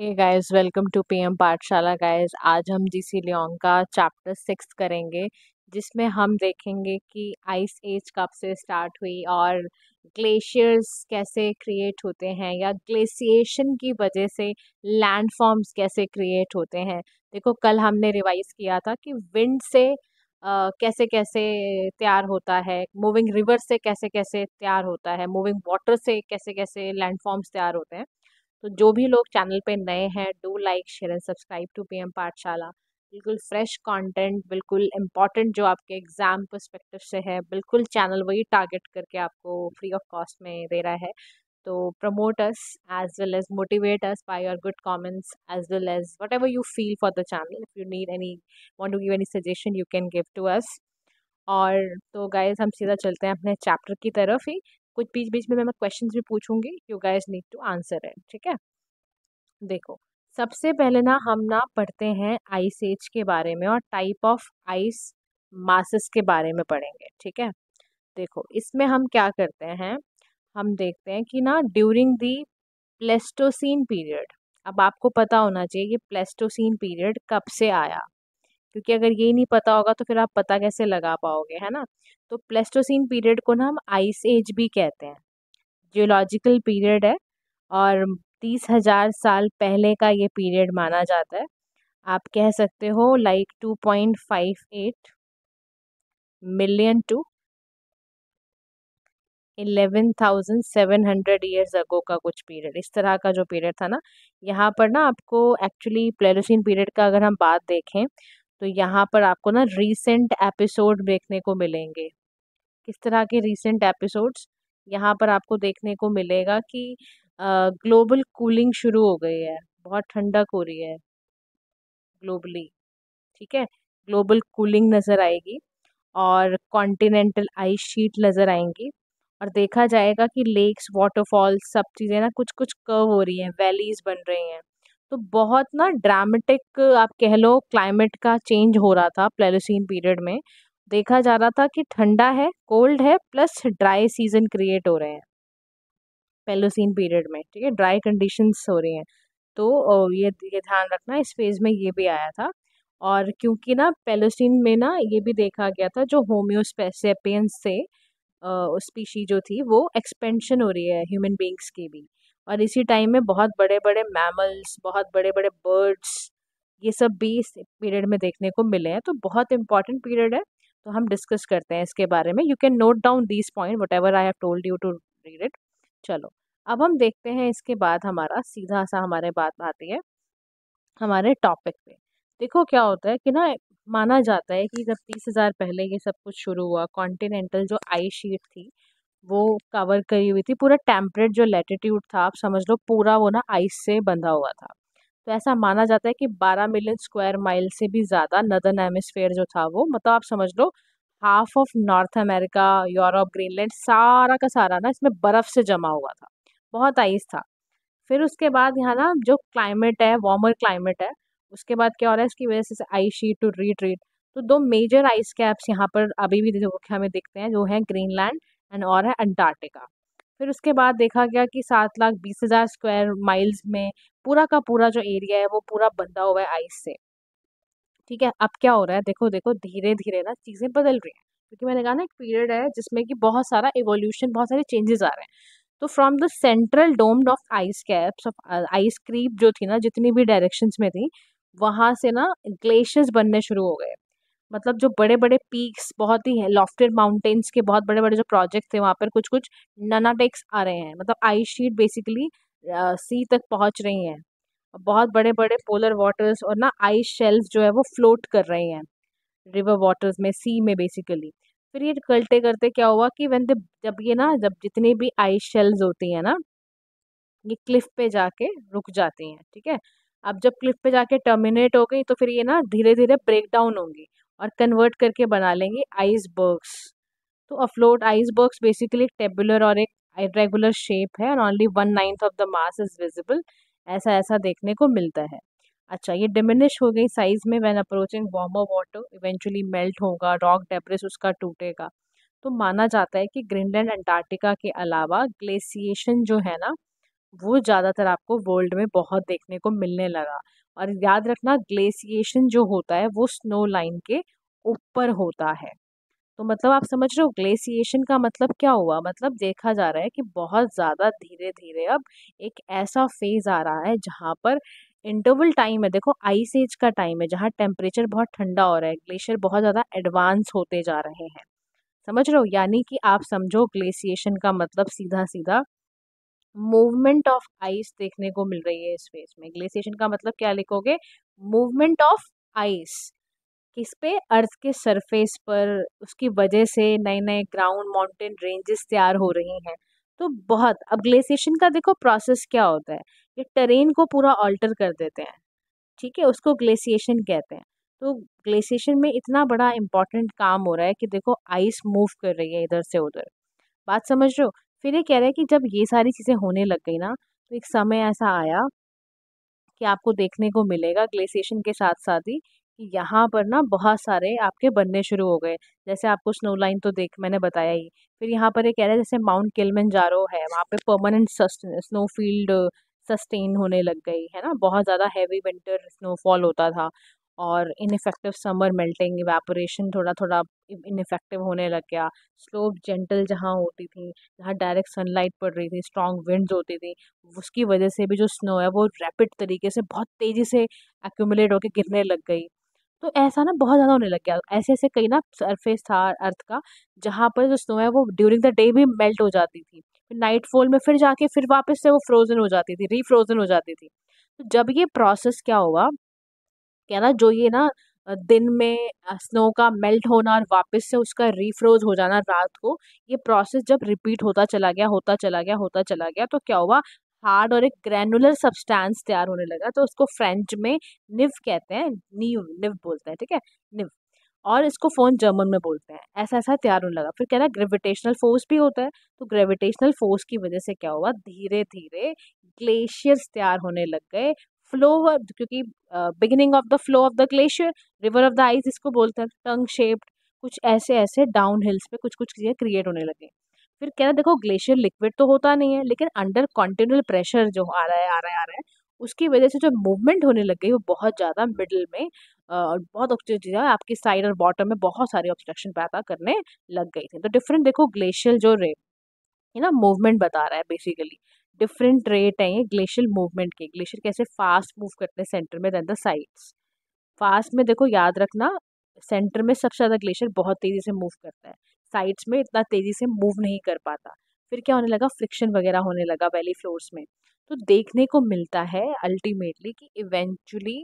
hey guys welcome to PM Pathshala guys आज हम GC Leong का चैप्टर सिक्स करेंगे जिसमें हम देखेंगे कि आइस एज कब से स्टार्ट हुई और ग्लेशियर्स कैसे क्रिएट होते हैं या ग्लेशिएशन की वजह से लैंडफॉर्म्स कैसे क्रिएट होते हैं देखो कल हमने रिवाइज किया था कि विंड से आ, कैसे कैसे तैयार होता है मूविंग रिवर से कैसे कैसे तैयार होता है मूविंग वाटर से कैसे कैसे लैंडफॉर्म्स तैयार होते हैं तो जो भी लोग चैनल पे नए हैं do like share and subscribe to PM Pathshala बिल्कुल फ्रेश कंटेंट बिल्कुल इम्पॉर्टेंट जो आपके एग्ज़ाम परस्पेक्टिव से है बिल्कुल चैनल वही टारगेट करके आपको फ्री ऑफ कॉस्ट में दे रहा है तो promote us as well as motivate us by your good comments as well as whatever you feel for the channel if you need any want to give any suggestion you can give to us और तो guys हम सीधा चलते हैं अपने chapter की तरफ ही कुछ बीच बीच में मैं क्वेश्चन भी पूछूंगी you guys need to answer है ठीक है देखो सबसे पहले ना हम ना पढ़ते हैं आइस एज के बारे में और टाइप ऑफ आइस मासस के बारे में पढ़ेंगे ठीक है देखो इसमें हम क्या करते हैं हम देखते हैं कि ना ड्यूरिंग दी प्लेस्टोसिन पीरियड अब आपको पता होना चाहिए कि प्लेस्टोसिन पीरियड कब से आया क्योंकि अगर ये नहीं पता होगा तो फिर आप पता कैसे लगा पाओगे है ना तो प्लेस्टोसिन पीरियड को ना हम आइस एज भी कहते हैं जियोलॉजिकल पीरियड है और तीस हज़ार साल पहले का ये पीरियड माना जाता है आप कह सकते हो like two point five eight million to eleven thousand seven hundred years ago का कुछ पीरियड इस तरह का जो पीरियड था ना यहाँ पर ना आपको एक्चुअली प्लेलोसिन पीरियड का अगर हम बात देखें तो यहाँ पर आपको ना रीसेंट एपिसोड देखने को मिलेंगे इस तरह के रिसेंट एपिसोड्स यहाँ पर आपको देखने को मिलेगा कि ग्लोबल कूलिंग शुरू हो गई है बहुत ठंडक हो रही है ग्लोबली ठीक है ग्लोबल कूलिंग नज़र आएगी और कॉन्टिनेंटल आइस शीट नज़र आएंगी और देखा जाएगा कि लेक्स वाटरफॉल्स सब चीज़ें ना कुछ कुछ कर्व हो रही हैं वैलीज बन रही हैं तो बहुत ना ड्रामेटिक आप कह लो क्लाइमेट का चेंज हो रहा था प्लेलोसिन पीरियड में देखा जा रहा था कि ठंडा है कोल्ड है प्लस ड्राई सीजन क्रिएट हो रहे हैं पेलोसिन पीरियड में ठीक है ड्राई कंडीशंस हो रही हैं तो ये ये ध्यान रखना इस फेज़ में ये भी आया था और क्योंकि ना पेलोसिन में ना ये भी देखा गया था जो होम्योस्पेसिपियंस से स्पीशी जो थी वो एक्सपेंशन हो रही है ह्यूमन बींग्स की भी और इसी टाइम में बहुत बड़े बड़े मैमल्स बहुत बड़े बड़े बर्ड्स ये सब भी इस पीरियड में देखने को मिले हैं तो बहुत इंपॉर्टेंट पीरियड है तो हम डिस्कस करते हैं इसके बारे में you can note down these point whatever I have told you to read it चलो अब हम देखते हैं इसके बाद हमारा सीधा सा हमारे बात आती है हमारे टॉपिक पे देखो क्या होता है कि ना माना जाता है कि जब तीस हज़ार पहले ये सब कुछ शुरू हुआ कॉन्टिनेंटल जो आई शीट थी वो कवर करी हुई थी पूरा टेम्परेट जो लेटीट्यूड था आप समझ लो पूरा वो ना आइस से बंधा हुआ था तो ऐसा माना जाता है कि 12 मिलियन स्क्वायर माइल से भी ज़्यादा नदर्न हेमिसफेयर जो था वो मतलब आप समझ लो half of North America Europe Greenland सारा का सारा ना इसमें बर्फ़ से जमा हुआ था बहुत आइस था फिर उसके बाद यहाँ ना जो क्लाइमेट है वार्मर क्लाइमेट है उसके बाद क्या हो रहा है इसकी वजह से आइस शीट टू रीट्रीट तो दो मेजर आइस कैप्स यहाँ पर अभी भी हमें दिखते हैं जो है ग्रीनलैंड एंड और है अंटार्कटिका फिर उसके बाद देखा गया कि सात लाख बीस हज़ार स्क्वायर माइल्स में पूरा का पूरा जो एरिया है वो पूरा बंधा हुआ है आइस से ठीक है अब क्या हो रहा है देखो देखो धीरे धीरे ना चीज़ें बदल रही हैं क्योंकि मैंने कहा ना एक पीरियड है जिसमें कि बहुत सारा एवोल्यूशन बहुत सारे चेंजेस आ रहे हैं तो from the central domed of ice caps of ice creep जो थी ना जितनी भी डायरेक्शंस में थी वहाँ से ना ग्लेशियर्स बनने शुरू हो गए मतलब जो बड़े बड़े पीक्स बहुत ही है लॉफ्टेड माउंटेन्स के बहुत बड़े बड़े जो प्रोजेक्ट थे वहाँ पर कुछ कुछ ननाटेक्स आ रहे हैं मतलब आइस शीट बेसिकली सी तक पहुँच रही हैं बहुत बड़े बड़े पोलर वाटर्स और ना आइस शेल्स जो है वो फ्लोट कर रहे हैं रिवर वाटर्स में सी में बेसिकली फिर ये करते करते क्या हुआ कि वन जब ये ना जब जितनी भी आइस शेल्स होती हैं ना ये क्लिफ पे जाके रुक जाती हैं ठीक है अब जब क्लिफ पे जाके टर्मिनेट हो गई तो फिर ये ना धीरे धीरे ब्रेक डाउन होंगी और कन्वर्ट करके बना लेंगे आइसबर्ग्स तो अफ्लोट आइसबर्ग्स बेसिकली एक टेबुलर और एक इरेगुलर शेप है और only one ninth of the mass is visible ऐसा ऐसा देखने को मिलता है अच्छा ये डिमिनिश हो गई साइज में when approaching warmer water eventually melt होगा रॉक डेप्रेस उसका टूटेगा तो माना जाता है कि ग्रीनलैंड अंटार्कटिका के अलावा ग्लेसिएशन जो है ना वो ज़्यादातर आपको वर्ल्ड में बहुत देखने को मिलने लगा और याद रखना ग्लेसिएशन जो होता है वो स्नो लाइन के ऊपर होता है तो मतलब आप समझ रहे हो ग्लेसिएशन का मतलब क्या हुआ मतलब देखा जा रहा है कि बहुत ज़्यादा धीरे धीरे अब एक ऐसा फेज आ रहा है जहाँ पर इंटरवल टाइम है देखो आइस एज का टाइम है जहाँ टेम्परेचर बहुत ठंडा हो रहा है ग्लेशियर बहुत ज़्यादा एडवांस होते जा रहे हैं समझ रहे हो यानी कि आप समझो ग्लेसिएशन का मतलब सीधा सीधा मूवमेंट ऑफ आइस देखने को मिल रही है इस फेज में ग्लेशिएशन का मतलब क्या लिखोगे मूवमेंट ऑफ आइस किस पे अर्थ के सरफेस पर उसकी वजह से नए नए ग्राउंड माउंटेन रेंजेस तैयार हो रही हैं तो बहुत अब ग्लेशिएशन का देखो प्रोसेस क्या होता है ये टेरेन को पूरा ऑल्टर कर देते हैं ठीक है उसको ग्लेशिएशन कहते हैं तो ग्लेशिएशन में इतना बड़ा इम्पॉर्टेंट काम हो रहा है कि देखो आइस मूव कर रही है इधर से उधर बात समझ रहे हो फिर ये कह रहे हैं कि जब ये सारी चीज़ें होने लग गई ना तो एक समय ऐसा आया कि आपको देखने को मिलेगा ग्लेशिएशन के साथ साथ ही कि यहाँ पर ना बहुत सारे आपके बनने शुरू हो गए जैसे आपको स्नो लाइन तो देख मैंने बताया ही फिर यहाँ पर ये कह रहे हैं जैसे माउंट जारो है वहाँ पे परमानेंट स्नो फील्ड सस्टेन होने लग गई है ना बहुत ज़्यादा हैवी विंटर स्नोफॉल होता था और इनफेक्टिव समर मेल्टिंग इवेपोरेशन थोड़ा थोड़ा इनफेक्टिव होने लग गया स्लोप जेंटल जहाँ होती थी जहाँ डायरेक्ट सनलाइट पड़ रही थी स्ट्रॉन्ग विंड्स होती थी उसकी वजह से भी जो स्नो है वो रैपिड तरीके से बहुत तेज़ी से एक्यूमुलेट होकर गिरने लग गई तो ऐसा ना बहुत ज़्यादा होने लग गया ऐसे ऐसे कई ना सरफेस था अर्थ का जहाँ पर जो स्नो है वो ड्यूरिंग द डे भी मेल्ट हो जाती थी फिर नाइट फॉल में फिर जाके फिर वापस से वो फ्रोज़न हो जाती थी रीफ्रोज़न हो जाती थी तो जब ये प्रोसेस क्या हुआ क्या ना जो ये ना दिन में स्नो का मेल्ट होना और वापस से उसका रीफ्रोज हो जाना रात को ये प्रोसेस जब रिपीट होता चला गया होता चला गया होता चला गया तो क्या हुआ हार्ड और एक ग्रैनुलर सब्सटेंस तैयार होने लगा तो उसको फ्रेंच में निव कहते हैं नीव निव बोलते हैं ठीक है निव और इसको फ़ोन जर्मन में बोलते हैं ऐसा ऐसा तैयार होने लगा फिर क्या ना ग्रेविटेशनल फोर्स भी होता है तो ग्रेविटेशनल फोर्स की वजह से क्या हुआ धीरे धीरे ग्लेशियर्स तैयार होने लग गए फ्लो हुआ क्योंकि beginning of the flow of the glacier river of the ice इसको बोलते हैं टंग शेप्ड कुछ ऐसे ऐसे डाउन हिल्स पे कुछ कुछ चीज़ें क्रिएट होने लगे फिर कह रहे देखो ग्लेशियर लिक्विड तो होता नहीं है लेकिन अंडर कॉन्टिन्यूल प्रेशर जो आ रहा है आ रहा है आ रहा है उसकी वजह से जो मूवमेंट होने लग गई वो बहुत ज़्यादा मिडिल में और बहुत चीज़ें आपकी साइड और बॉटम में बहुत सारी ऑब्स्ट्रक्शन पैदा करने लग गई थी तो डिफरेंट देखो ग्लेशियर जो रे है ना मूवमेंट बता रहा है बेसिकली डिफरेंट रेट हैं ये ग्लेशियल मूवमेंट के ग्लेशियर कैसे फास्ट मूव करते हैं सेंटर में देन द साइड्स फास्ट में देखो याद रखना सेंटर में सबसे ज़्यादा ग्लेशियर बहुत तेज़ी से मूव करता है साइड्स में इतना तेज़ी से मूव नहीं कर पाता फिर क्या होने लगा फ्रिक्शन वगैरह होने लगा वैली फ्लोर्स में तो देखने को मिलता है अल्टीमेटली कि eventually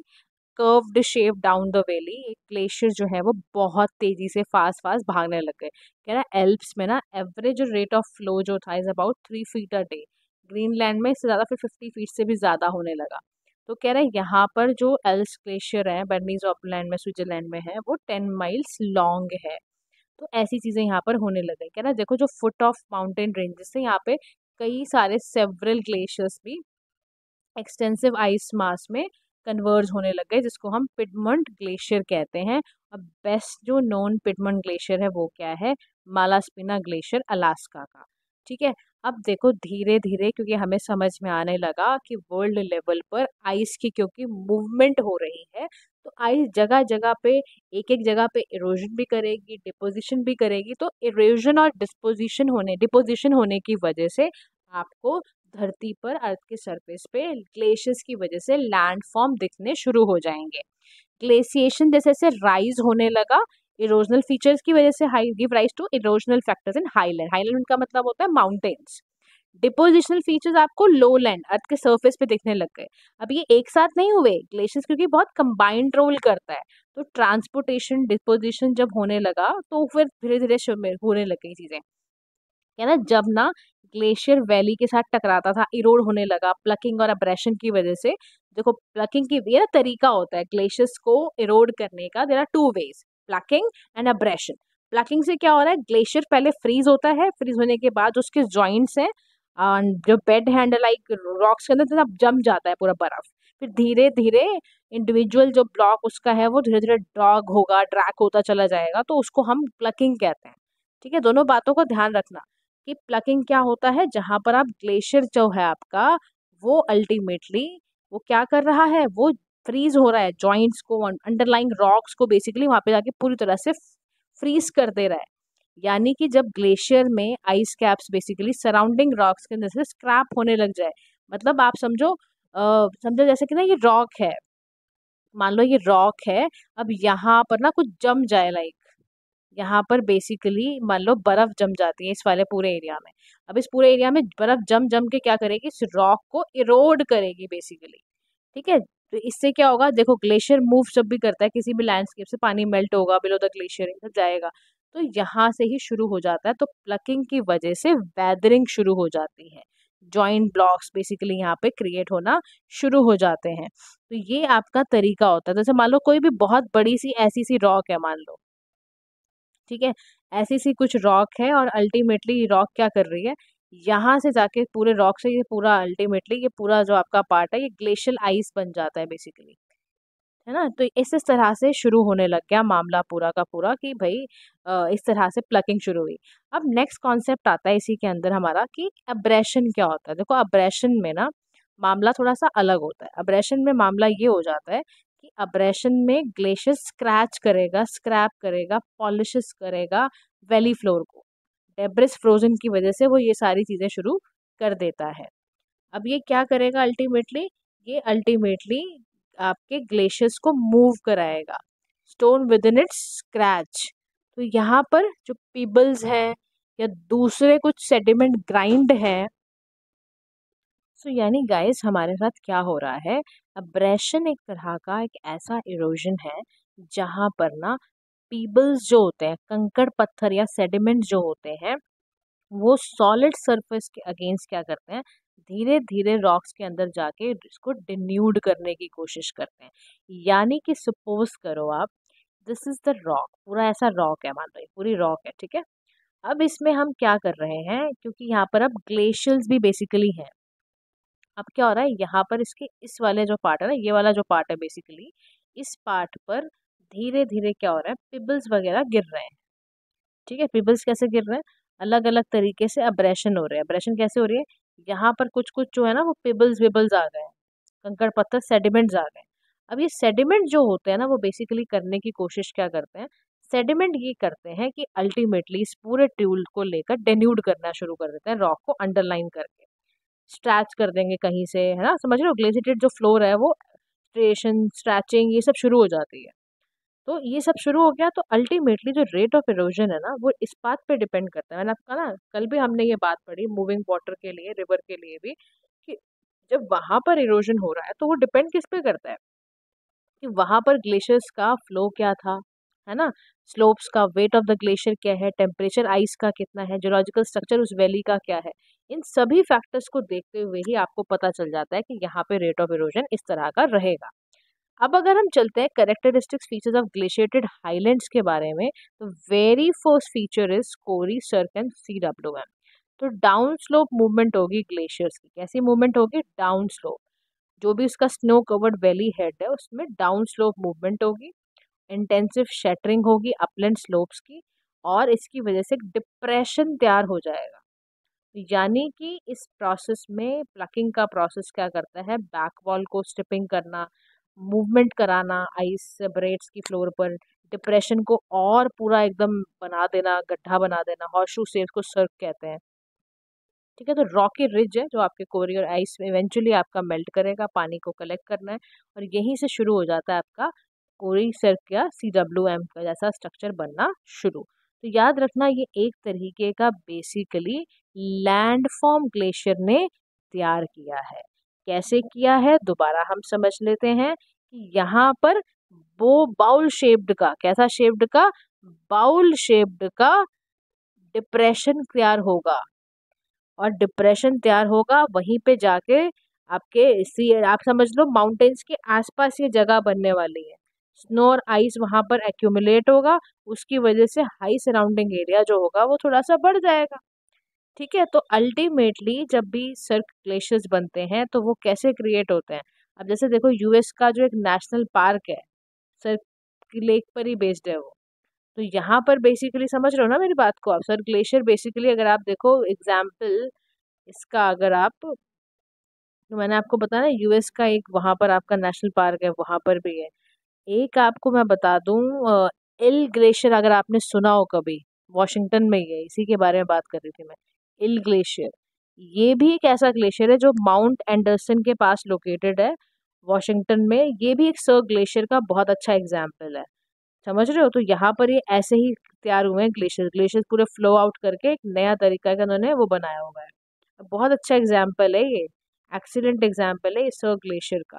curved shape down the valley एक ग्लेशियर जो है वो बहुत तेज़ी से फास्ट फास्ट भागने लग गए कह रहा एल्प्स में ना एवरेज रेट ऑफ फ्लो जो था is about three feet a day Greenland में इससे ज़्यादा फिर फिफ्टी फीट से भी ज़्यादा होने लगा तो कह रहे हैं यहाँ पर जो एल्स ग्लेशियर है बर्नीज ऑपलैंड में स्विट्जरलैंड में है वो टेन माइल्स लॉन्ग है तो ऐसी चीज़ें यहाँ पर होने लग गई कह रहे हैं देखो जो फुट ऑफ माउंटेन रेंजेस है यहाँ पे कई सारे सेवरल ग्लेशियर्स भी एक्सटेंसिव आइस मास में कन्वर्ज होने लग गए जिसको हम पिडमंट ग्लेशियर कहते हैं और बेस्ट जो नॉन पिडमंट ग्लेशियर है वो क्या है मालास्पिना ग्लेशियर अलास्का का ठीक है अब देखो धीरे धीरे क्योंकि हमें समझ में आने लगा कि वर्ल्ड लेवल पर आइस की क्योंकि मूवमेंट हो रही है तो आइस जगह जगह पे एक एक जगह पे इरोजन भी करेगी डिपोजिशन भी करेगी तो इरोजन और डिस्पोजिशन होने डिपोजिशन होने की वजह से आपको धरती पर अर्थ के सरफेस पे ग्लेशियर्स की वजह से लैंडफॉर्म दिखने शुरू हो जाएंगे ग्लेशिएशन जैसे जैसे राइज होने लगा इरोजनल फीचर्स की वजह से high give rise to erosional factors in highland highland का मतलब होता है माउंटेन्स डिपोजिशनल फीचर्स आपको लो लैंड अर्थ के सर्फेस पे दिखने लग गए अब ये एक साथ नहीं हुए ग्लेशियर्स क्योंकि बहुत कंबाइंड रोल करता है तो ट्रांसपोर्टेशन डिपोजिशन जब होने लगा तो फिर धीरे धीरे होने लग गई चीज़ें क्या ना जब ना ग्लेशियर वैली के साथ टकराता था इरोड होने लगा प्लकिंग और अब्रेशन की वजह से देखो प्लकिंग की ये ना तरीका होता है ग्लेशियर्स को इरोड करने का there are two ways plucking and abrasion plucking से क्या हो रहा है ग्लेशियर पहले फ्रीज होता है फ्रीज होने के बाद उसके जॉइंट्स हैं जो बेड हैंड लाइक रॉक्स के अंदर तो जम जाता है पूरा बर्फ फिर धीरे धीरे इंडिविजुअल जो ब्लॉक उसका है वो धीरे धीरे डॉग होगा ड्रैक होता चला जाएगा तो उसको हम प्लकिंग कहते हैं ठीक है दोनों बातों का ध्यान रखना कि प्लकिंग क्या होता है जहाँ पर आप ग्लेशियर जो है आपका वो अल्टीमेटली वो क्या कर रहा है वो फ्रीज हो रहा है जॉइंट्स को अंडरलाइंग रॉक्स को बेसिकली वहाँ पे जाके पूरी तरह से फ्रीज कर दे रहा है यानी कि जब ग्लेशियर में ice caps basically surrounding rocks के अंदर से स्क्रैप होने लग जाए मतलब आप समझो समझो जैसे कि ना ये रॉक है मान लो ये रॉक है अब यहाँ पर ना कुछ जम जाए लाइक यहाँ पर बेसिकली मान लो बर्फ जम जाती है इस वाले पूरे एरिया में अब इस पूरे एरिया में बर्फ जम जम के क्या करेगी इस रॉक को इरोड करेगी बेसिकली ठीक है तो इससे क्या होगा देखो ग्लेशियर मूव जब भी करता है किसी भी लैंडस्केप से पानी मेल्ट होगा बिलो द ग्लेशियर इधर जाएगा तो यहाँ से ही शुरू हो जाता है तो प्लकिंग की वजह से वैदरिंग शुरू हो जाती है ज्वाइंट ब्लॉक्स बेसिकली यहाँ पे क्रिएट होना शुरू हो जाते हैं तो ये आपका तरीका होता है जैसे मान लो कोई भी बहुत बड़ी सी ऐसी सी रॉक है मान लो ठीक है ऐसी सी कुछ रॉक है और अल्टीमेटली रॉक क्या कर रही है यहाँ से जाके पूरे रॉक से ये पूरा अल्टीमेटली ये पूरा जो आपका पार्ट है ये ग्लेशियल आइस बन जाता है बेसिकली है ना तो इस इस तरह से शुरू होने लग गया मामला पूरा का पूरा कि भाई इस तरह से प्लकिंग शुरू हुई अब नेक्स्ट कॉन्सेप्ट आता है इसी के अंदर हमारा कि अब्रेशन क्या होता है देखो अब्रेशन में ना मामला थोड़ा सा अलग होता है अब्रेशन में मामला ये हो जाता है कि अब्रेशन में ग्लेशियर स्क्रैच करेगा स्क्रैप करेगा पॉलिश करेगा वैली फ्लोर को डेब्रिस फ्रोजन की वजह से वो ये सारी चीज़ें शुरू कर देता है अब ये क्या करेगा अल्टीमेटली ये अल्टीमेटली आपके ग्लेशियर्स को मूव कराएगा stone within its scratch तो यहाँ पर जो पीबल्स हैं या दूसरे कुछ सेडिमेंट ग्राइंड हैं सो so, यानी गाइस हमारे साथ क्या हो रहा है अब्रेशन एक तरह का एक ऐसा इरोजन है जहाँ पर ना पीबल्स जो होते हैं कंकड़ पत्थर या सेडिमेंट जो होते हैं वो सॉलिड सरफेस के अगेंस्ट क्या करते हैं धीरे धीरे रॉक्स के अंदर जाके इसको डिन्यूड करने की कोशिश करते हैं यानी कि सपोज करो आप दिस इज़ द रॉक पूरा ऐसा रॉक है मान लो पूरी रॉक है ठीक है अब इसमें हम क्या कर रहे हैं क्योंकि यहाँ पर अब ग्लेशियर्स भी बेसिकली हैं अब क्या हो रहा है यहाँ पर इसके इस वाले जो पार्ट है ना ये वाला जो पार्ट है बेसिकली इस पार्ट पर धीरे धीरे क्या हो रहा है पिबल्स वगैरह गिर रहे हैं ठीक है पिबल्स कैसे गिर रहे हैं अलग अलग तरीके से अब्रेशन हो रहे हैं अब्रेशन कैसे हो रही है यहाँ पर कुछ कुछ जो है ना वो पिबल्स विबल्स आ गए हैं कंकड़ पत्थर सेडिमेंट्स आ गए अब ये सेडिमेंट जो होते हैं ना वो बेसिकली करने की कोशिश क्या करते हैं सेडिमेंट ये करते हैं कि अल्टीमेटली इस पूरे ट्यूल को लेकर डेन्यूड करना शुरू कर देते हैं रॉक को अंडरलाइन करके स्ट्रैच कर देंगे कहीं से है ना समझ रहे हो ग्लेसिटेड जो फ्लोर है वो स्ट्रेशन स्ट्रैचिंग ये सब शुरू हो जाती है तो ये सब शुरू हो गया तो अल्टीमेटली जो रेट ऑफ इरोजन है ना वो इस बात पे डिपेंड करता है मैंने आपका ना कल भी हमने ये बात पढ़ी मूविंग वाटर के लिए रिवर के लिए भी कि जब वहाँ पर इरोजन हो रहा है तो वो डिपेंड किस पे करता है कि वहाँ पर ग्लेशियर्स का फ्लो क्या था है ना स्लोप्स का वेट ऑफ द ग्लेशियर क्या है टेम्परेचर आइस का कितना है जोलॉजिकल स्ट्रक्चर उस वैली का क्या है इन सभी फैक्टर्स को देखते हुए ही आपको पता चल जाता है कि यहाँ पे रेट ऑफ इरोजन इस तरह का रहेगा अब अगर हम चलते हैं characteristics features of glaciated highlands के बारे में तो very first feature is corrie cirque and C W M तो डाउन स्लोप मूवमेंट होगी ग्लेशियर्स की कैसी मूवमेंट होगी डाउन स्लोप जो भी उसका स्नो कवर्ड वैली हेड है उसमें डाउन स्लोप मूवमेंट होगी इंटेंसिव शटरिंग होगी अपलैंड स्लोप्स की और इसकी वजह से डिप्रेशन तैयार हो जाएगा तो यानी कि इस प्रोसेस में प्लकिंग का प्रोसेस क्या करता है बैक वॉल को स्टिपिंग करना मूवमेंट कराना आइस ब्रेड्स की फ्लोर पर डिप्रेशन को और पूरा एकदम बना देना गड्ढा बना देना हॉर्शू से को सर्क कहते हैं ठीक है तो रॉकी रिज है जो आपके कोरी और आइस में इवेंचुअली आपका मेल्ट करेगा पानी को कलेक्ट करना है और यहीं से शुरू हो जाता है आपका कोरी सर्क या सी डब्ल्यू एम का जैसा स्ट्रक्चर बनना शुरू तो याद रखना ये एक तरीके का बेसिकली लैंडफॉर्म ग्लेशियर ने तैयार किया है कैसे किया है दोबारा हम समझ लेते हैं कि यहाँ पर वो बाउल शेप्ड का कैसा शेप्ड का बाउल शेप्ड का डिप्रेशन तैयार होगा और डिप्रेशन तैयार होगा वहीं पे जाके आपके इसी आप समझ लो माउंटेन्स के आसपास ये जगह बनने वाली है स्नो और आइस वहाँ पर एक्यूमुलेट होगा उसकी वजह से हाई सराउंडिंग एरिया जो होगा वो थोड़ा सा बढ़ जाएगा ठीक है तो अल्टीमेटली जब भी सर्क ग्लेशियर्स बनते हैं तो वो कैसे क्रिएट होते हैं अब जैसे देखो यूएस का जो एक नेशनल पार्क है सर्क लेक पर ही बेस्ड है वो तो यहाँ पर बेसिकली समझ रहे हो ना मेरी बात को आप सर ग्लेशियर बेसिकली अगर आप देखो एग्जाम्पल इसका अगर आप तो मैंने आपको बताया ना यूएस का एक वहाँ पर आपका नेशनल पार्क है वहाँ पर भी है एक आपको मैं बता दूँ एल ग्लेशियर अगर आपने सुना हो कभी वॉशिंगटन में ही है इसी के बारे में बात कर रही थी मैं इल ग्लेशियर ये भी एक ऐसा ग्लेशियर है जो माउंट एंडरसन के पास लोकेटेड है वॉशिंगटन में ये भी एक सर ग्लेशियर का बहुत अच्छा एग्जाम्पल है समझ रहे हो तो यहाँ पर ये ऐसे ही तैयार हुए हैं ग्लेशियर ग्लेशियर पूरे फ्लो आउट करके एक नया तरीका का उन्होंने वो बनाया हुआ है बहुत अच्छा एग्जाम्पल है ये एक्सीलेंट एग्जाम्पल है ये सर ग्लेशियर का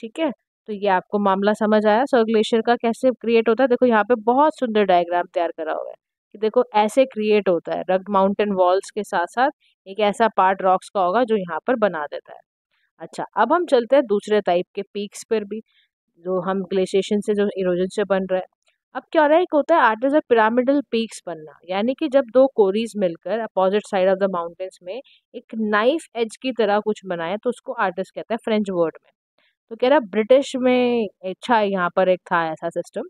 ठीक है तो ये आपको मामला समझ आया सर ग्लेशियर का कैसे क्रिएट होता है देखो यहाँ पे बहुत सुंदर डायग्राम तैयार करा हुआ है कि देखो ऐसे क्रिएट होता है रग्ड माउंटेन वॉल्स के साथ साथ एक ऐसा पार्ट रॉक्स का होगा जो यहाँ पर बना देता है अच्छा अब हम चलते हैं दूसरे टाइप के पीक्स पर भी जो हम ग्लेशिएशन से जो इरोजन से बन रहे हैं अब क्या हो रहा है एक होता है आर्टिफिशियल पिरामिडल पीक्स बनना यानी कि जब दो कोरीज मिलकर opposite side of the mountains में एक नाइफ एज की तरह कुछ बनाए तो उसको आर्टिस्ट कहते हैं फ्रेंच वर्ड में तो कह रहा ब्रिटिश में अच्छा यहाँ पर एक था ऐसा सिस्टम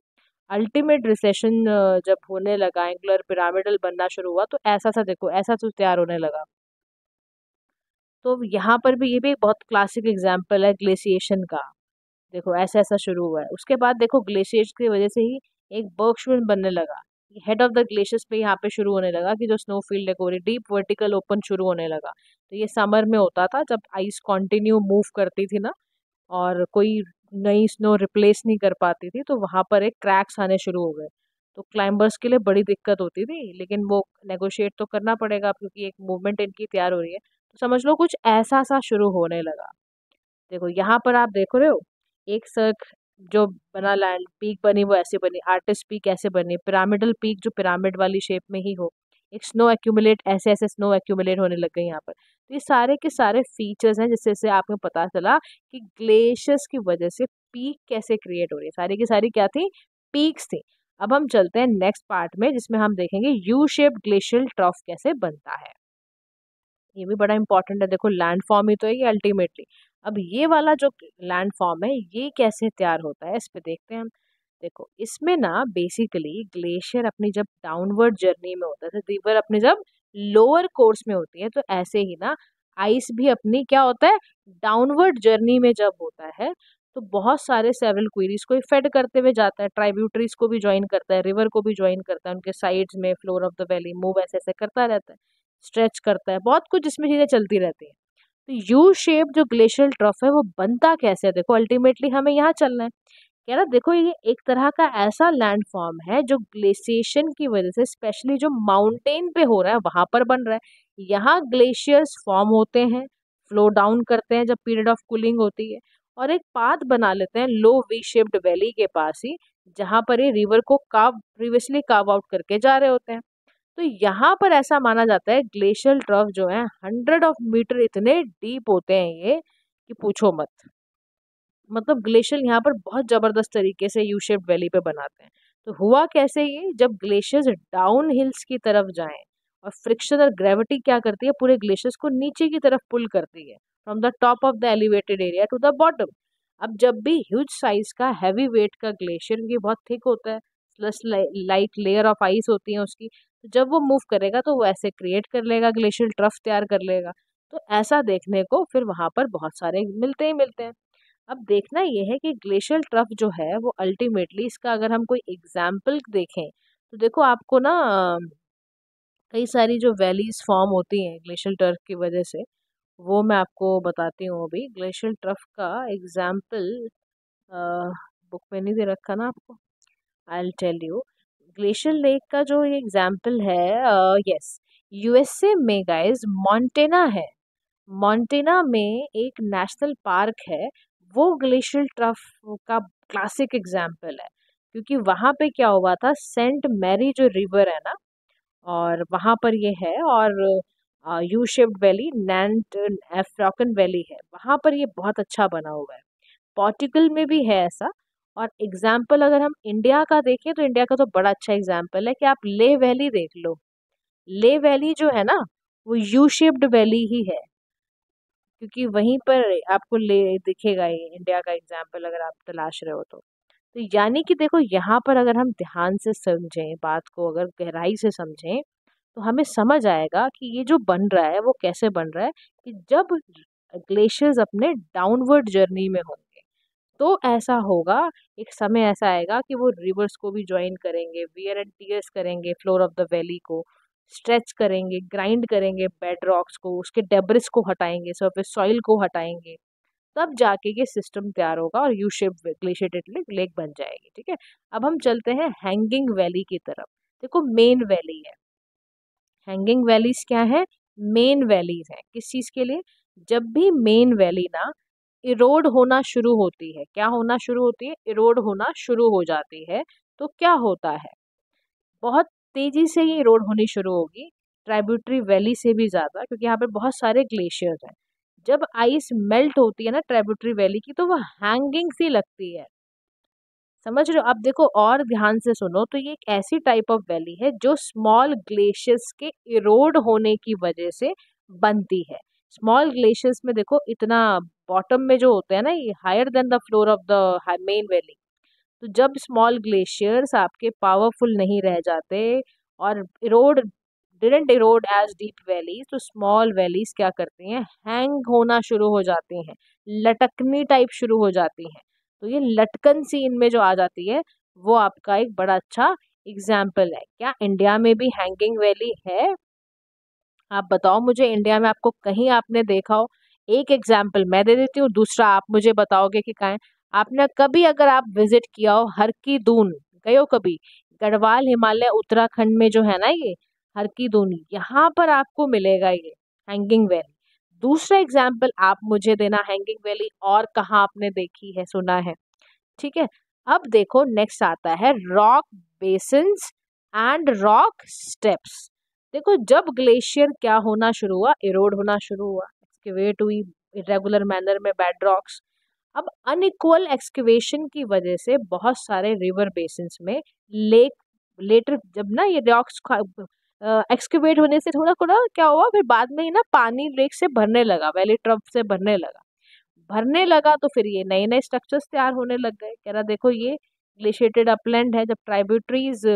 अल्टीमेट रिसेशन uh, जब होने लगा एंगुलर पिरामिडल बनना शुरू हुआ तो ऐसा सा देखो ऐसा सा तो तैयार होने लगा तो यहाँ पर भी ये भी एक बहुत क्लासिक एग्जाम्पल है ग्लेशिएशन का देखो ऐसा ऐसा शुरू हुआ है उसके बाद देखो ग्लेशियर्स की वजह से ही एक बर्गश्विन बनने लगा हेड ऑफ द ग्लेशियर्स पे यहाँ पे शुरू होने लगा कि जो स्नो फील्ड है कोरी डीप वर्टिकल ओपन शुरू होने लगा तो ये समर में होता था जब आइस कंटिन्यू मूव करती थी ना और कोई नई स्नो रिप्लेस नहीं कर पाती थी तो वहाँ पर एक क्रैक्स आने शुरू हो गए तो क्लाइंबर्स के लिए बड़ी दिक्कत होती थी लेकिन वो नेगोशिएट तो करना पड़ेगा क्योंकि एक मूवमेंट इनकी तैयार हो रही है तो समझ लो कुछ ऐसा सा शुरू होने लगा देखो यहाँ पर आप देख रहे हो एक सर्क जो बना लैंड पीक बनी वो ऐसे बनी आर्टिस्ट पीक ऐसे बनी पिरामिडल पीक जो पिरामिड वाली शेप में ही हो एक स्नो एक्यूमुलेट ऐसे ऐसे स्नो एक्यूमुलेट होने लग गए यहाँ पर तो ये सारे के सारे फीचर्स हैं जिससे से आपको पता चला कि ग्लेशियर्स की वजह से पीक कैसे क्रिएट हो रही है सारी की सारी क्या थी पीक्स थी अब हम चलते हैं नेक्स्ट पार्ट में जिसमें हम देखेंगे यू शेप ग्लेशियल ट्रॉफ कैसे बनता है ये भी बड़ा इंपॉर्टेंट है देखो लैंड फॉर्म ही तो है ये अल्टीमेटली अब ये वाला जो लैंड फॉर्म है ये कैसे तैयार होता है इस पर देखते हैं हम देखो इसमें ना बेसिकली ग्लेशियर अपनी जब डाउनवर्ड जर्नी में होता है रिवर तो अपने जब लोअर कोर्स में होती है तो ऐसे ही ना आइस भी अपनी क्या होता है डाउनवर्ड जर्नी में जब होता है तो बहुत सारे सेवरल क्वेरीज को फेड करते हुए जाता है ट्राइब्यूटरीज को भी ज्वाइन करता है रिवर को भी ज्वाइन करता है उनके साइड्स में floor of the valley move ऐसे ऐसे करता रहता है स्ट्रेच करता है बहुत कुछ जिसमें चीज़ें चलती रहती हैं तो यू शेप जो ग्लेशियल ट्रफ है वो बनता कैसे है देखो अल्टीमेटली हमें यहाँ चलना है कह रहा देखो ये एक तरह का ऐसा लैंड फॉर्म है जो ग्लेशिएशन की वजह से स्पेशली जो माउंटेन पे हो रहा है वहां पर बन रहा है यहाँ ग्लेशियर्स फॉर्म होते हैं फ्लो डाउन करते हैं जब पीरियड ऑफ कूलिंग होती है और एक पाथ बना लेते हैं लो वी शेप्ड वैली के पास ही जहाँ पर ये रिवर को काव प्रीवियसली काव आउट करके जा रहे होते हैं तो यहाँ पर ऐसा माना जाता है ग्लेशियल ट्रफ जो है हंड्रेड ऑफ मीटर इतने डीप होते हैं ये कि पूछो मत मतलब ग्लेशियर यहाँ पर बहुत ज़बरदस्त तरीके से यू शेप वैली पे बनाते हैं तो हुआ कैसे ये जब ग्लेशियर्स डाउन हिल्स की तरफ जाएं और फ्रिक्शन और ग्रेविटी क्या करती है पूरे ग्लेशियर्स को नीचे की तरफ पुल करती है from the top of the elevated area to the bottom अब जब भी ह्यूज साइज का हैवी वेट का ग्लेशियर क्योंकि बहुत थिक होता है plus light layer of ice होती है उसकी तो जब वो मूव करेगा तो वो ऐसे क्रिएट कर लेगा ग्लेशियर ट्रफ तैयार कर लेगा तो ऐसा देखने को फिर वहाँ पर बहुत सारे मिलते ही मिलते हैं अब देखना यह है कि ग्लेशियल ट्रफ जो है वो अल्टीमेटली इसका अगर हम कोई एग्जाम्पल देखें तो देखो आपको ना कई सारी जो वैलीज फॉर्म होती हैं ग्लेशियल ट्रफ की वजह से वो मैं आपको बताती हूँ अभी ग्लेशियल ट्रफ का एग्जाम्पल बुक में नहीं दे रखा ना आपको I tell you glacial lake का जो ये एग्जाम्पल है यस यूएसए में गाइज मॉन्टेना है मॉन्टेना में एक नेशनल पार्क है वो ग्लेशियल ट्रफ का क्लासिक एग्जाम्पल है क्योंकि वहाँ पे क्या हुआ था सेंट मैरी जो रिवर है ना और वहाँ पर ये है और यू शेप्ड वैली नैंट एफ्रॉकन वैली है वहाँ पर ये बहुत अच्छा बना हुआ है पोर्टिकल में भी है ऐसा और एग्जाम्पल अगर हम इंडिया का देखें तो इंडिया का तो बड़ा अच्छा एग्जाम्पल है कि आप ले वैली देख लो ले वैली जो है ना वो यू शेप्ड वैली ही है क्योंकि वहीं पर आपको ले दिखेगा ये इंडिया का एग्जाम्पल अगर आप तलाश रहे हो तो तो यानी कि देखो यहाँ पर अगर हम ध्यान से समझें बात को अगर गहराई से समझें तो हमें समझ आएगा कि ये जो बन रहा है वो कैसे बन रहा है कि जब ग्लेशियर्स अपने डाउनवर्ड जर्नी में होंगे तो ऐसा होगा एक समय ऐसा आएगा कि वो रिवर्स को भी ज्वाइन करेंगे वियर एंड टीयर्स करेंगे फ्लोर ऑफ द वैली को स्ट्रेच करेंगे ग्राइंड करेंगे बेड रॉक्स को उसके डेब्रिस को हटाएंगे सर्फेस सॉइल को हटाएंगे तब जाके ये सिस्टम तैयार होगा और यू शेप ग्लेशिएटेड लेक बन जाएगी ठीक है अब हम चलते हैं हैंगिंग वैली की तरफ देखो मेन वैली है हैंगिंग वैलीज क्या है मेन वैलीज हैं किस चीज़ के लिए जब भी मेन वैली ना इरोड होना शुरू होती है क्या होना शुरू होती है इरोड होना शुरू हो जाती है तो क्या होता है बहुत तेज़ी से ये रोड होनी शुरू होगी ट्राइब्यूटरी वैली से भी ज़्यादा क्योंकि यहाँ पर बहुत सारे ग्लेशियर्स हैं जब आइस मेल्ट होती है ना ट्राइब्यूटरी वैली की तो वह हैंगिंग सी लगती है समझ रहे हो आप देखो और ध्यान से सुनो तो ये एक ऐसी टाइप ऑफ वैली है जो स्मॉल ग्लेशियर्स के इरोड होने की वजह से बनती है स्मॉल ग्लेशियर्स में देखो इतना बॉटम में जो होते हैं ना ये higher than the floor of the main valley तो जब स्मॉल ग्लेशियर्स आपके पावरफुल नहीं रह जाते और erode didn't erode as deep valleys तो स्मॉल वैलीज क्या करती हैं हैंग होना शुरू हो जाती हैं लटकनी टाइप शुरू हो जाती हैं तो ये लटकन सी इनमें जो आ जाती है वो आपका एक बड़ा अच्छा एग्जाम्पल है क्या इंडिया में भी हैंगिंग वैली है आप बताओ मुझे इंडिया में आपको कहीं आपने देखा हो एक एग्जाम्पल मैं दे देती हूँ दूसरा आप मुझे बताओगे कि कहें आपने कभी अगर आप विजिट किया हो हर की दून गए हो कभी गढ़वाल हिमालय उत्तराखंड में जो है ना ये हर की दून यहाँ पर आपको मिलेगा ये हैंगिंग वैली दूसरा एग्जाम्पल आप मुझे देना हैंगिंग वैली और कहाँ आपने देखी है सुना है ठीक है अब देखो नेक्स्ट आता है रॉक बेसन एंड रॉक स्टेप्स देखो जब ग्लेशियर क्या होना शुरू हुआ इरोड होना शुरू हुआ एक्सकेवेट हुई इरेगुलर मैनर में बेड रॉक्स अब अनइक्वल एक्सकवेशन की वजह से बहुत सारे रिवर बेसिन में लेक लेटर जब ना ये रॉक्स एक्सकवेट होने से थोड़ा थोड़ा क्या हुआ फिर बाद में ही ना पानी लेक से भरने लगा वैली ट्रफ से भरने लगा भरने लगा तो फिर ये नए नए स्ट्रक्चर्स तैयार होने लग गए कह रहा देखो ये ग्लेशिएटेड अपलैंड है जब ट्राइब्यूटरीज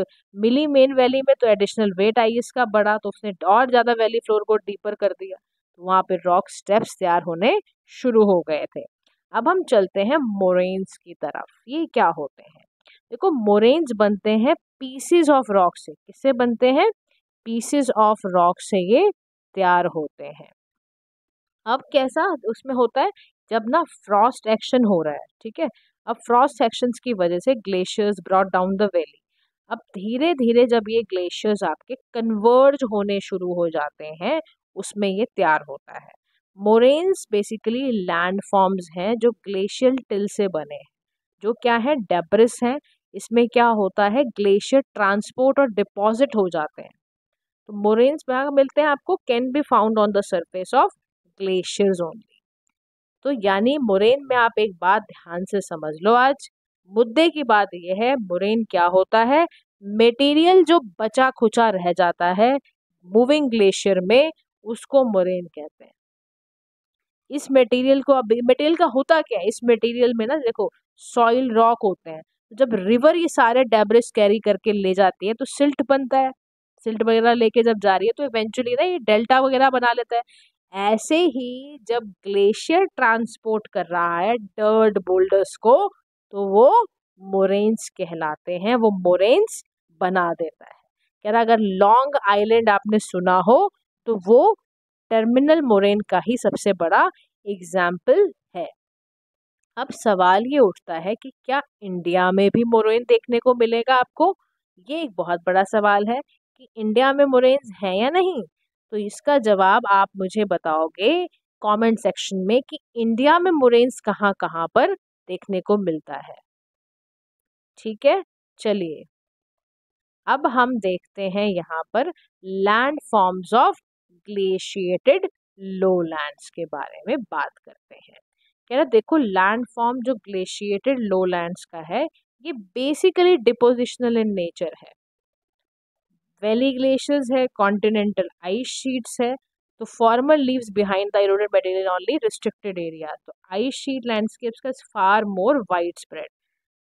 मिली मेन वैली में तो एडिशनल वेट आई इसका बढ़ा तो उसने और ज़्यादा वैली फ्लोर को डीपर कर दिया तो वहाँ पे रॉक स्टेप्स तैयार होने शुरू हो गए थे अब हम चलते हैं मोरेन्स की तरफ ये क्या होते हैं देखो मोरेन्स बनते हैं पीसेस ऑफ रॉक से किससे बनते हैं पीसीज ऑफ रॉक से ये तैयार होते हैं अब कैसा उसमें होता है जब ना फ्रॉस्ट एक्शन हो रहा है ठीक है अब फ्रॉस्ट एक्शंस की वजह से glaciers broad down the valley अब धीरे धीरे जब ये ग्लेशियर्स आपके कन्वर्ज होने शुरू हो जाते हैं उसमें ये तैयार होता है मोरेन्स बेसिकली लैंडफॉर्म्स हैं जो ग्लेशियल टिल से बने जो क्या है डेब्रिस हैं इसमें क्या होता है ग्लेशियर ट्रांसपोर्ट और डिपॉजिट हो जाते हैं तो मोरेन्स में मिलते हैं आपको can be found on the surface of glaciers only तो यानी मोरेन में आप एक बात ध्यान से समझ लो आज मुद्दे की बात यह है मोरेन क्या होता है मटेरियल जो बचा खुचा रह जाता है मूविंग ग्लेशियर में उसको मोरेन कहते हैं इस मटेरियल को अब मटेरियल का होता क्या है इस मटेरियल में ना देखो सॉइल रॉक होते हैं जब रिवर ये सारे डेबरेज कैरी करके ले जाती है तो सिल्ट बनता है सिल्ट वगैरह लेके जब जा रही है तो इवेंचुअली ना ये डेल्टा वगैरह बना लेता है ऐसे ही जब ग्लेशियर ट्रांसपोर्ट कर रहा है डर्ड बोल्डर्स को तो वो मोरेन्स कहलाते हैं वो मोरेन्स बना देता है कह रहा अगर लॉन्ग आइलैंड आपने सुना हो तो वो टर्मिनल मोरेन का ही सबसे बड़ा एग्जाम्पल है अब सवाल ये उठता है कि क्या इंडिया में भी मोरेन देखने को मिलेगा आपको ये एक बहुत बड़ा सवाल है कि इंडिया में मोरेन्स हैं या नहीं तो इसका जवाब आप मुझे बताओगे कमेंट सेक्शन में कि इंडिया में मोरेन्स कहाँ कहाँ पर देखने को मिलता है ठीक है चलिए अब हम देखते हैं यहाँ पर land forms of glaciated low lands के बारे में बात करते हैं कह रहा देखो लैंड फॉर्म जो ग्लेशिएटेड लो लैंड्स का है ये बेसिकली डिपोजिशनल इन नेचर है वैली ग्लेशियर्स है कॉन्टिनेंटल आइस शीट्स है तो former leaves behind the eroded material only restricted area तो आइस शीट लैंडस्केप्स का far more wide spread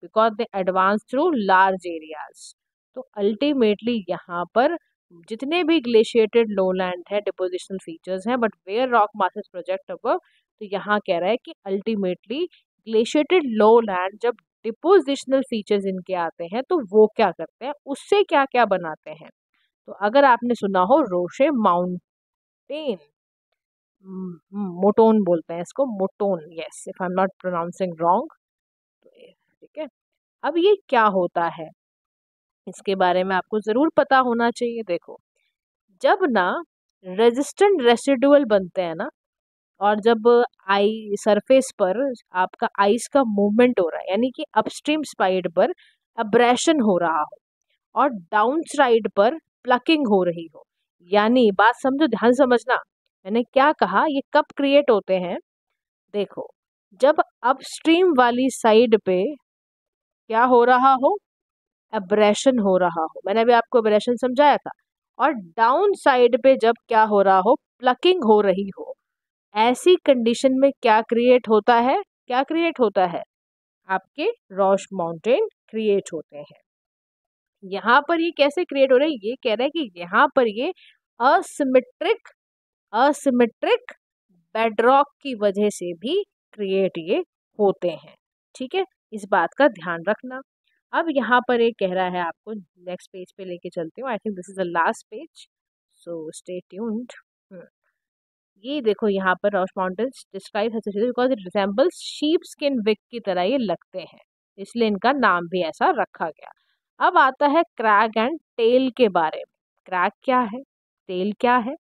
because they advance through large areas तो ultimately यहाँ पर जितने भी ग्लेशिएटेड लो लैंड है डिपोजिशनल फीचर्स हैं but where rock masses project अब तो यहाँ कह रहा है कि अल्टीमेटली ग्लेशिएटेड लो लैंड जब डिपोजिशनल फीचर्स इनके आते हैं तो वो क्या करते हैं उससे क्या क्या बनाते हैं तो अगर आपने सुना हो रोशे माउंटेन मोटोन बोलते हैं इसको moutonnee yes if I am not pronouncing wrong ठीक है अब ये क्या होता है इसके बारे में आपको ज़रूर पता होना चाहिए देखो जब ना रेजिस्टेंट रेसिडुअल बनते हैं ना और जब आई सरफेस पर आपका आइस का मूवमेंट हो रहा है यानी कि अपस्ट्रीम साइड पर अब्रेशन हो रहा हो और डाउन साइड पर प्लकिंग हो रही हो यानी बात समझो ध्यान समझना मैंने क्या कहा ये कब क्रिएट होते हैं देखो जब अपस्ट्रीम वाली साइड पे क्या हो रहा हो एब्रेशन हो रहा हो मैंने अभी आपको एब्रेशन समझाया था और डाउन साइड पे जब क्या हो रहा हो प्लकिंग हो रही हो ऐसी कंडीशन में क्या क्रिएट होता है क्या क्रिएट होता है आपके रॉश माउंटेन क्रिएट होते हैं यहाँ पर ये कैसे क्रिएट हो रहे हैं ये कह रहे हैं कि यहाँ पर ये असिमेट्रिक असिमेट्रिक बेडरॉक की वजह से भी क्रिएट ये होते हैं ठीक है इस बात का ध्यान रखना अब यहाँ पर एक कह रहा है आपको नेक्स्ट पेज पे लेके चलती हूँ I think this is the last page so stay tuned ये देखो यहाँ पर roche mountains describe because it resemble sheep skin wig की तरह ये लगते हैं इसलिए इनका नाम भी ऐसा रखा गया अब आता है क्रैक एंड टेल के बारे में क्रैक क्या है टेल क्या है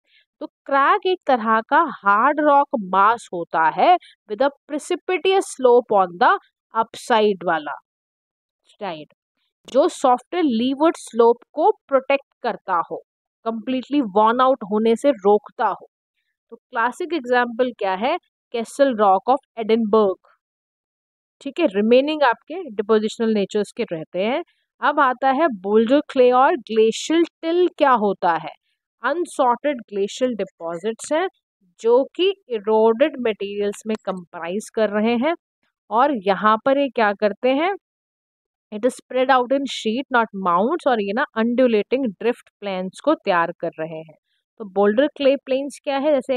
तो क्रैक एक तरह का हार्ड रॉक मास होता है with a precipitous slope on the upside वाला पेप्टाइड जो सॉफ्टवेयर लीवर्ड स्लोप को प्रोटेक्ट करता हो कंप्लीटली वॉर्न आउट होने से रोकता हो तो क्लासिक एग्जाम्पल क्या है कैसल रॉक ऑफ एडनबर्ग ठीक है रिमेनिंग आपके डिपोजिशनल नेचर्स के रहते हैं अब आता है बोल्डर क्ले और ग्लेशियल टिल क्या होता है अनसॉर्टेड ग्लेशियल डिपॉजिट्स हैं जो कि इरोडेड मटेरियल्स में कंप्राइज कर रहे हैं और यहाँ पर ये क्या करते हैं it is spread out in sheet not mounts और ये ना अंडुलेटिंग ड्रिफ्ट प्लेन्स को तैयार कर रहे हैं तो बोल्डर क्ले प्लेन्स क्या है जैसे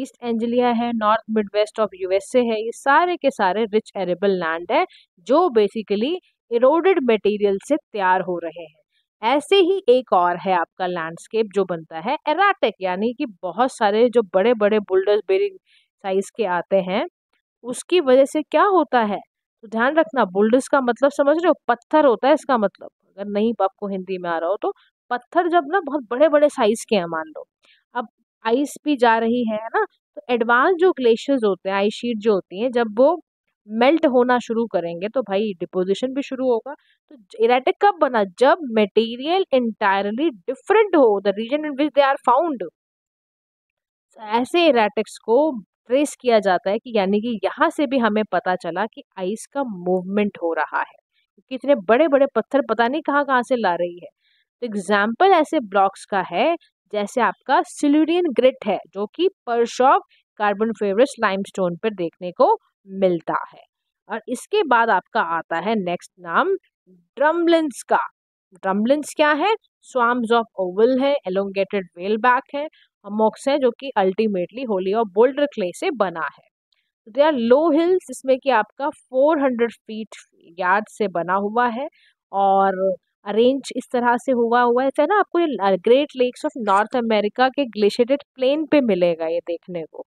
ईस्ट एंजलिया है north Midwest of USA है ये सारे के सारे रिच एरेबल लैंड है जो बेसिकली इरोडेड मटेरियल से तैयार हो रहे हैं ऐसे ही एक और है आपका लैंडस्केप जो बनता है एराटिक यानी कि बहुत सारे जो बड़े बड़े बुल्डर्स बेरिंग साइज के आते हैं उसकी वजह से क्या होता है तो ध्यान रखना बुल्डस का मतलब समझ रहे हो पत्थर होता है इसका मतलब अगर नहीं तो आपको हिंदी में आ रहा हो तो पत्थर जब ना बहुत बड़े बड़े साइज के हैं मान लो अब आइस भी जा रही है ना तो एडवांस जो ग्लेशियर्स होते हैं आइस शीट जो होती हैं जब वो मेल्ट होना शुरू करेंगे तो भाई डिपोजिशन भी शुरू होगा तो इराटिक कब बना जब मटेरियल इंटायरली डिफरेंट हो the region in which they are found ऐसे इराटिक्स को ट्रेस किया जाता है कि यानी कि यहाँ से भी हमें पता चला कि आइस का मूवमेंट हो रहा है क्योंकि इतने बड़े बड़े पत्थर पता नहीं कहाँ कहाँ से ला रही है तो एग्जाम्पल ऐसे ब्लॉक्स का है जैसे आपका सिल्यूरियन ग्रिट है जो कि perched of carboniferous limestone पर देखने को मिलता है और इसके बाद आपका आता है नेक्स्ट नाम ड्रमलिंस का ड्रमलिंस क्या है स्वाम्स ऑफ ओवल है एलोंगेटेड वेल बैक है मोक्स है जो कि अल्टीमेटली होली और बोल्डर क्ले से बना है दे आर लो हिल्स जिसमें कि आपका 400 फीट यार्ड से बना हुआ है और अरेंज इस तरह से हुआ हुआ है ना आपको ये great lakes of North America के ग्लेशियरेड प्लेन पे मिलेगा ये देखने को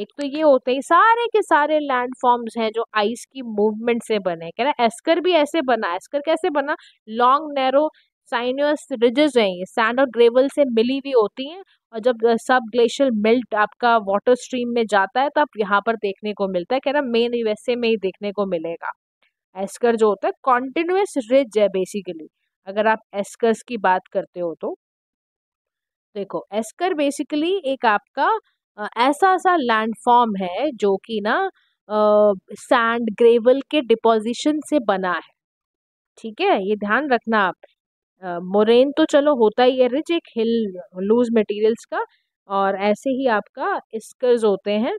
एक तो ये होते हैं सारे के सारे लैंड फॉर्म्स हैं जो आइस की मूवमेंट से बने हैं कह रहा एस्कर भी ऐसे बना एस्कर कैसे बना लॉन्ग नैरो साइनस रिजेज हैं ये सैंड और ग्रेवल से मिली हुई होती हैं और जब सब ग्लेशियल मेल्ट आपका वाटर स्ट्रीम में जाता है तो आप यहाँ पर देखने को मिलता है कह रहा मेन यूएसए में ही देखने को मिलेगा एस्कर जो होता है कॉन्टिन्यूस रिज है बेसिकली अगर आप एस्कर्स की बात करते हो तो देखो एस्कर बेसिकली एक आपका ऐसा सा लैंडफॉर्म है जो कि ना सैंड ग्रेवल के डिपोजिशन से बना है ठीक है ये ध्यान रखना आप मोरेन तो चलो होता ही है रिच एक हिल लूज मटेरियल्स का और ऐसे ही आपका स्कर्स होते हैं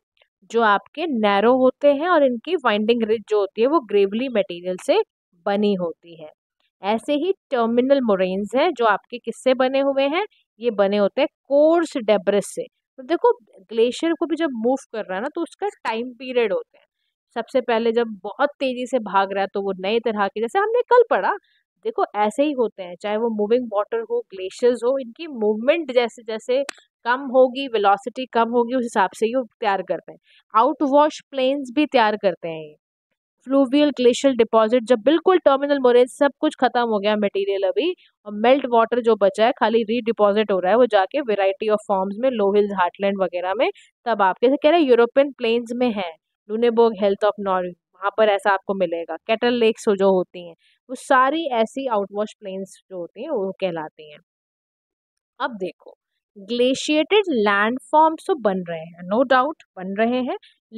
जो आपके नैरो होते हैं और इनकी वाइंडिंग रिच जो होती है वो ग्रेवली मटेरियल से बनी होती है ऐसे ही टर्मिनल मोरेन्स हैं जो आपके किससे बने हुए हैं ये बने होते हैं कोर्स डेब्रस से तो देखो ग्लेशियर को भी जब मूव कर रहा है ना तो उसका टाइम पीरियड होता है सबसे पहले जब बहुत तेजी से भाग रहा है तो वो नए तरह के जैसे हमने कल पढ़ा देखो ऐसे ही होते हैं चाहे वो मूविंग वाटर हो ग्लेशियर्स हो इनकी मूवमेंट जैसे जैसे कम होगी वेलोसिटी कम होगी उस हिसाब से ये तैयार करते हैं आउट वॉश प्लेन्स भी तैयार करते हैं फ्लूवियल ग्लेशियल डिपॉजिट जब बिल्कुल टर्मिनल मोरेज सब कुछ खत्म हो गया मटेरियल अभी और मेल्ट वाटर जो बचा है खाली रीडिपॉजिट हो रहा है वो जाके वेराइटी ऑफ फॉर्म्स में लो हिल्स हार्टलैंड वगैरह में तब आप कह रहे हैं यूरोपियन प्लेन्स में है लूनेबोग हेल्थ ऑफ नॉर्वे वहाँ पर ऐसा आपको मिलेगा कैटल लेक्स जो होती हैं वो सारी ऐसी आउटवॉश प्लेन्स जो होते हैं वो कहलाते हैं अब देखो ग्लेशिएटेड लैंड फॉर्म्स तो बन रहे हैं नो डाउट बन रहे हैं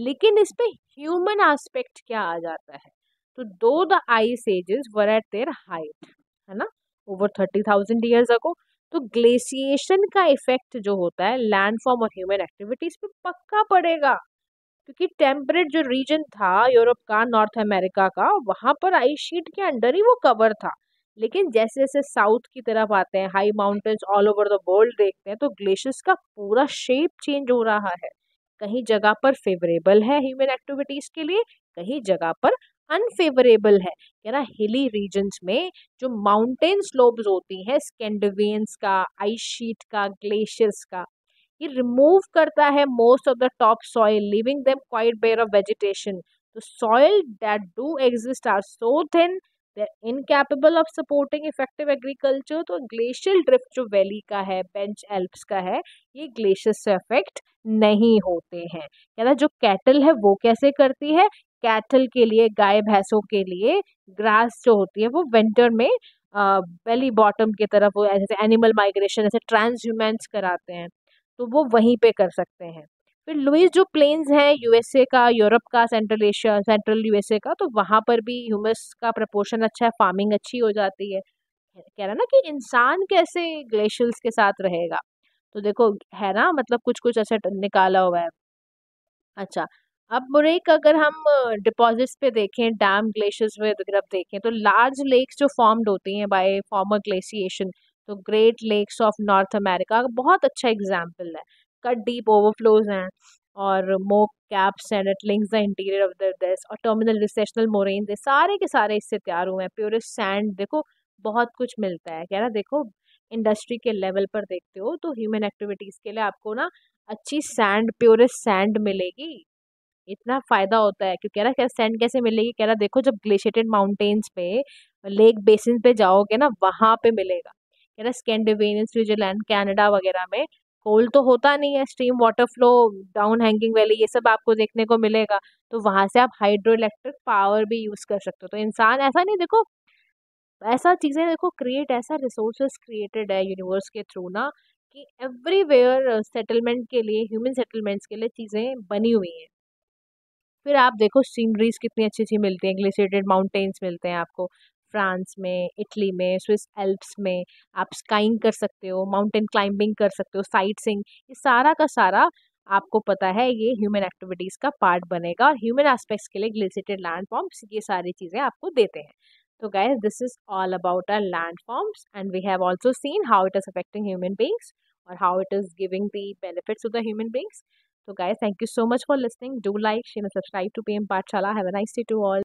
लेकिन इस पे ह्यूमन आस्पेक्ट क्या आ जाता है तो though the ice ages were at their height है ना over thirty thousand years ago तो ग्लेशिएशन का इफेक्ट जो होता है लैंडफॉर्म और ह्यूमन एक्टिविटीज पे पक्का पड़ेगा क्योंकि टेम्परेट जो रीजन था यूरोप का नॉर्थ अमेरिका का वहाँ पर आइस शीट के अंडर ही वो कवर था लेकिन जैसे जैसे साउथ की तरफ आते हैं high mountains all over the world देखते हैं तो ग्लेशियर्स का पूरा शेप चेंज हो रहा है कहीं जगह पर फेवरेबल है ह्यूमन एक्टिविटीज़ के लिए कहीं जगह पर अनफेवरेबल है क्या ना हिली रीजन्स में जो माउंटेन स्लोब्स होती हैं स्कैंडवियंस का आइस शीट का ग्लेशियर्स का ये रिमूव करता है most of the top soil leaving them quite bare of vegetation तो soil that do exist are so thin they're incapable of supporting effective agriculture तो ग्लेशियल ड्रिफ्ट जो वैली का है बेंच एल्प्स का है ये ग्लेशियस से अफेक्ट नहीं होते हैं कहता जो कैटल है वो कैसे करती है कैटल के लिए गाय भैंसों के लिए ग्रास जो होती है वो विंटर में बेली बॉटम की तरफ वो ऐसे एनिमल माइग्रेशन ऐसे ट्रांसह्यूमेंस कराते हैं तो वो वहीं पे कर सकते हैं फिर लुइस जो प्लेन्स हैं यूएसए का यूरोप का सेंट्रल एशिया सेंट्रल यूएसए का तो वहाँ पर भी ह्यूमस का प्रपोर्शन अच्छा है फार्मिंग अच्छी हो जाती है कह रहा ना कि इंसान कैसे ग्लेशियर्स के साथ रहेगा तो देखो है ना मतलब कुछ कुछ अच्छा निकाला हुआ है अच्छा अब ब्रेक अगर हम डिपॉजिट्स पे देखें डैम ग्लेशियर्स में आप देखें तो लार्ज लेक्स जो फॉर्म्ड होती हैं बाय फॉर्मर ग्लेशिएशन तो great lakes of North America बहुत अच्छा एग्जाम्पल है कट डीप ओवरफ्लोज हैं और मोक कैप्स and it links the interior of the desk और टर्मिनल रिसेशनल मोरेन्स सारे के सारे इससे तैयार हुए हैं प्योरेस्ट सैंड देखो बहुत कुछ मिलता है कह रहा देखो इंडस्ट्री के लेवल पर देखते हो तो ह्यूमन एक्टिविटीज़ के लिए आपको ना अच्छी सैंड प्योरेस्ट सैंड मिलेगी इतना फ़ायदा होता है क्योंकि कह रहा सैंड कैसे मिलेगी कह रहा देखो जब ग्लेशियटेड माउंटेन्स पे लेक बेसिन पे जाओगे ना वहाँ पे मिलेगा कह रहा है स्विट्जरलैंड कैनेडा वगैरह में कोल्ड तो होता नहीं है stream water flow down hanging valley ये सब आपको देखने को मिलेगा तो वहाँ से आप हाइड्रो इलेक्ट्रिक पावर भी यूज़ कर सकते हो तो इंसान ऐसा नहीं देखो ऐसा चीज़ें देखो क्रिएट ऐसा रिसोर्सेज क्रिएटेड है यूनिवर्स के थ्रू ना कि एवरीवेयर सेटलमेंट के लिए ह्यूमन सेटलमेंट्स के लिए चीज़ें बनी हुई हैं फिर आप देखो सीनरीज कितनी अच्छी अच्छी मिलती हैं ग्लेशियटेड माउंटेन्स मिलते हैं आपको फ्रांस में इटली में स्विस एल्प्स में आप स्काइंग कर सकते हो माउंटेन क्लाइंबिंग कर सकते हो साइट सिंग ये सारा का सारा आपको पता है ये ह्यूमन एक्टिविटीज़ का पार्ट बनेगा और ह्यूमन एस्पेक्ट्स के लिए ग्लिसिटेड लैंड फॉर्म्स ये सारी चीज़ें आपको देते हैं तो guys this is all about our landforms and we have also seen how it is affecting human beings और how it is giving the benefits to the human beings तो guys thank you so much for listening do like share subscribe to P M Pathshala have a nice day to all